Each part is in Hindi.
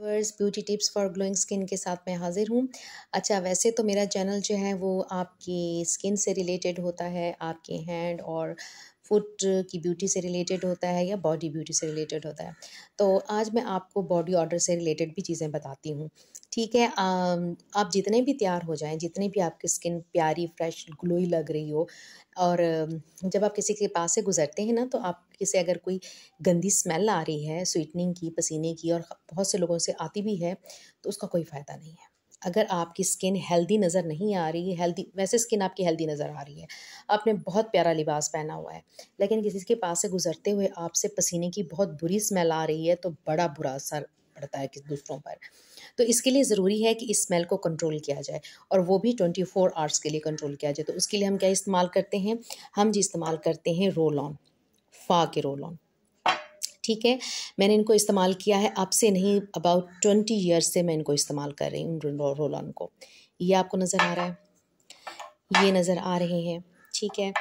verse beauty tips for glowing skin के साथ मैं हाज़िर हूँ अच्छा वैसे तो मेरा चैनल जो है वो आपकी स्किन से रिलेटेड होता है आपके हैंड और फुट की ब्यूटी से रिलेटेड होता है या बॉडी ब्यूटी से रिलेटेड होता है तो आज मैं आपको बॉडी ऑर्डर से रिलेटेड भी चीज़ें बताती हूँ ठीक है आप जितने भी तैयार हो जाएं जितनी भी आपकी स्किन प्यारी फ्रेश ग्लोई लग रही हो और जब आप किसी के पास से गुजरते हैं ना तो आपके से अगर कोई गंदी स्मेल आ रही है स्वीटनिंग की पसीने की और बहुत से लोगों से आती भी है तो उसका कोई फ़ायदा नहीं है अगर आपकी स्किन हेल्दी नज़र नहीं आ रही हेल्दी वैसे स्किन आपकी हेल्दी नज़र आ रही है आपने बहुत प्यारा लिबास पहना हुआ है लेकिन किसी के पास से गुजरते हुए आपसे पसीने की बहुत बुरी स्मेल आ रही है तो बड़ा बुरा असर पड़ता है किस दूसरों पर तो इसके लिए ज़रूरी है कि इस स्मेल को कंट्रोल किया जाए और वो भी ट्वेंटी फोर आवर्स के लिए कंट्रोल किया जाए तो उसके लिए हम क्या इस्तेमाल करते हैं हम जी इस्तेमाल करते हैं रोल ऑन फा के रोल ऑन ठीक है मैंने इनको इस्तेमाल किया है अब से नहीं अबाउट ट्वेंटी ईयर्स से मैं इनको इस्तेमाल कर रही हूँ रोल ऑन को ये आपको नज़र आ रहा है ये नज़र आ रहे हैं ठीक है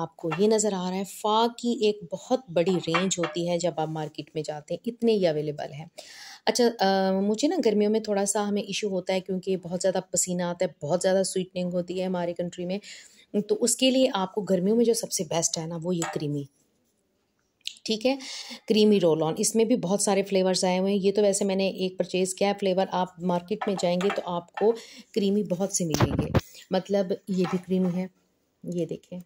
आपको ये नज़र आ रहा है फ़ा की एक बहुत बड़ी रेंज होती है जब आप मार्केट में जाते हैं इतने ही अवेलेबल हैं अच्छा आ, मुझे ना गर्मियों में थोड़ा सा हमें इशू होता है क्योंकि बहुत ज़्यादा पसीना आता है बहुत ज़्यादा स्वीटनिंग होती है हमारे कंट्री में तो उसके लिए आपको गर्मियों में जो सबसे बेस्ट है ना वो ये क्रीमी ठीक है क्रीमी रोल ऑन इसमें भी बहुत सारे फ्लेवर्स आए हुए हैं ये तो वैसे मैंने एक परचेज़ किया है फ्लेवर आप मार्केट में जाएंगे तो आपको क्रीमी बहुत से मिलेंगे मतलब ये भी क्रीमी है ये देखें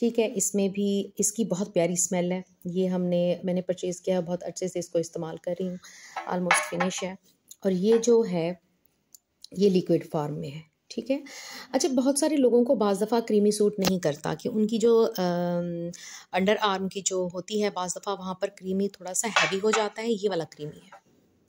ठीक है इसमें भी इसकी बहुत प्यारी स्मेल है ये हमने मैंने परचेज़ किया बहुत अच्छे से इसको इस्तेमाल कर रही हूँ आलमोस्ट फिनिश है और ये जो है ये लिक्विड फॉर्म में है ठीक है अच्छा बहुत सारे लोगों को बज़ दफ़ा क्रीमी सूट नहीं करता कि उनकी जो आ, अंडर आर्म की जो होती है बज़ दफ़ा वहाँ पर क्रीमी थोड़ा सा हैवी हो जाता है ये वाला क्रीमी है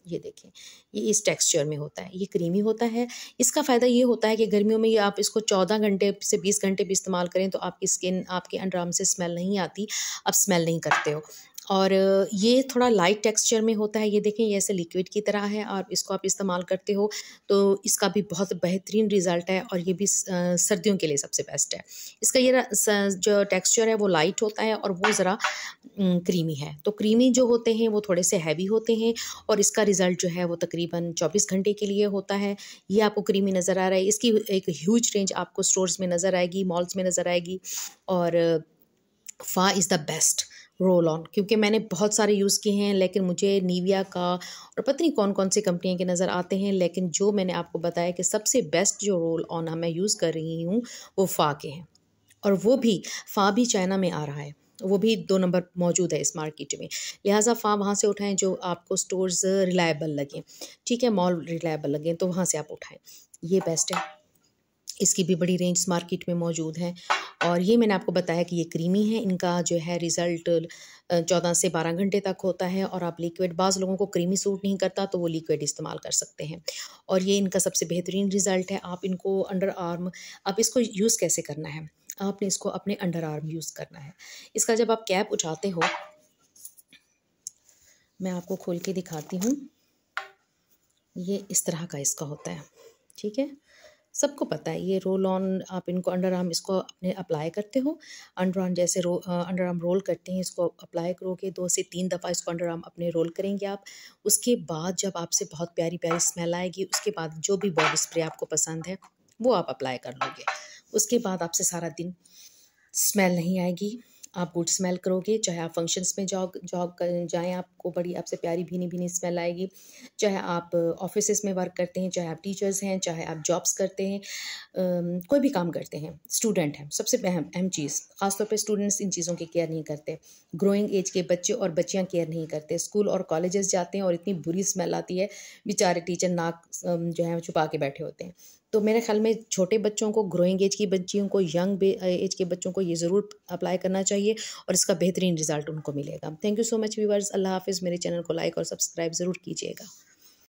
ये देखें ये इस टेक्सचर में होता है ये क्रीमी होता है इसका फ़ायदा ये होता है कि गर्मियों में ये आप इसको चौदह घंटे से बीस घंटे भी इस्तेमाल करें तो आपकी स्किन आपके अंडराम से स्मेल नहीं आती आप स्मेल नहीं करते हो और ये थोड़ा लाइट टेक्सचर में होता है ये देखें ये ऐसे लिक्विड की तरह है और इसको आप इस्तेमाल करते हो तो इसका भी बहुत बेहतरीन रिज़ल्ट है और ये भी सर्दियों के लिए सबसे बेस्ट है इसका ये जो टेक्सचर है वो लाइट होता है और वो ज़रा क्रीमी है तो क्रीमी जो होते हैं वो थोड़े से हैवी होते हैं और इसका रिज़ल्ट जो है वो तकरीबन चौबीस घंटे के लिए होता है ये आपको क्रीमी नज़र आ रहा है इसकी एक ह्यूज रेंज आपको स्टोर्स में नज़र आएगी मॉल्स में नज़र आएगी और Fa is the best roll on क्योंकि मैंने बहुत सारे यूज़ किए हैं लेकिन मुझे नीविया का और पता नहीं कौन कौन सी कंपनियों के नज़र आते हैं लेकिन जो मैंने आपको बताया कि सबसे बेस्ट जो रोल ऑन मैं यूज़ कर रही हूँ वो फ़ा के हैं और वो भी फ़ा भी चाइना में आ रहा है वो भी दो नंबर मौजूद है इस मार्केट में लिहाजा फ़ा वहाँ से उठाएं जो आपको स्टोर्स रिलायबल लगें ठीक है मॉल रिलायबल लगें तो वहाँ से आप उठाएं ये बेस्ट है इसकी भी बड़ी रेंज मार्केट में मौजूद है और ये मैंने आपको बताया कि ये क्रीमी है इनका जो है रिज़ल्ट चौदह से बारह घंटे तक होता है और आप लिक्विड बाज़ लोगों को क्रीमी सूट नहीं करता तो वो लिक्विड इस्तेमाल कर सकते हैं और ये इनका सबसे बेहतरीन रिज़ल्ट है आप इनको अंडर आर्म आप इसको यूज़ कैसे करना है आपने इसको अपने अंडर आर्म यूज़ करना है इसका जब आप कैप उठाते हो मैं आपको खोल के दिखाती हूँ ये इस तरह का इसका होता है ठीक है सबको पता है ये रोल ऑन आप इनको अंडर आर्म इसको अपने अप्लाई करते हो अंडर आर्म जैसे रो अंडर आर्म रोल करते हैं इसको अप्लाई करोगे दो से तीन दफ़ा इसको अंडर आर्म अपने रोल करेंगे आप उसके बाद जब आपसे बहुत प्यारी प्यारी स्मेल आएगी उसके बाद जो भी बॉडी स्प्रे आपको पसंद है वो आप अप्लाई कर लोगे उसके बाद आपसे सारा दिन स्मेल नहीं आएगी आप गुड स्मेल करोगे चाहे आप फंक्शंस में जॉग जॉग जाएँ आपको बड़ी आपसे प्यारी भीनी भीनी स्मेल आएगी चाहे आप ऑफिस uh, में वर्क करते हैं चाहे आप टीचर्स हैं चाहे आप जॉब्स करते हैं um, कोई भी काम करते हैं स्टूडेंट हैं सबसे अहम अहम चीज़ ख़ासतौर पर स्टूडेंट्स इन चीज़ों की केयर नहीं करते ग्रोइंग एज के बच्चे और बच्चियाँ केयर नहीं करते स्कूल और कॉलेजेस जाते हैं और इतनी बुरी स्मेल आती है बेचारे टीचर नाक um, जो है छुपा के बैठे होते हैं तो मेरे ख्याल में छोटे बच्चों को ग्रोइंग एज की बच्चियों को यंग एज uh, के बच्चों को ये ज़रूर अप्लाई करना चाहिए और इसका बेहतरीन रिजल्ट उनको मिलेगा thank you so much viewers अल्लाह हाफिज़ मेरे चैनल को लाइक और सब्सक्राइब ज़रूर कीजिएगा